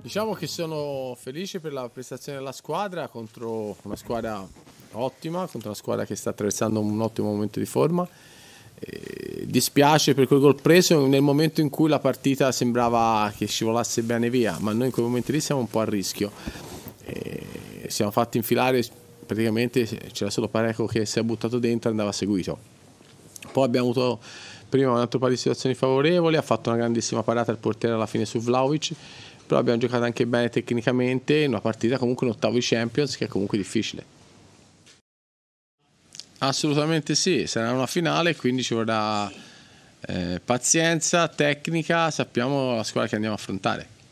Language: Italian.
Diciamo che sono felice per la prestazione della squadra contro una squadra ottima, contro una squadra che sta attraversando un ottimo momento di forma. E dispiace per quel gol preso nel momento in cui la partita sembrava che scivolasse bene via, ma noi in quei momenti lì siamo un po' a rischio. E siamo fatti infilare, praticamente c'era solo Pareco che si è buttato dentro e andava seguito. Poi abbiamo avuto prima ha un altro paio di situazioni favorevoli, ha fatto una grandissima parata al portiere alla fine su Vlaovic, però abbiamo giocato anche bene tecnicamente in una partita comunque in di Champions che è comunque difficile. Assolutamente sì, sarà una finale, quindi ci vorrà eh, pazienza, tecnica, sappiamo la squadra che andiamo a affrontare.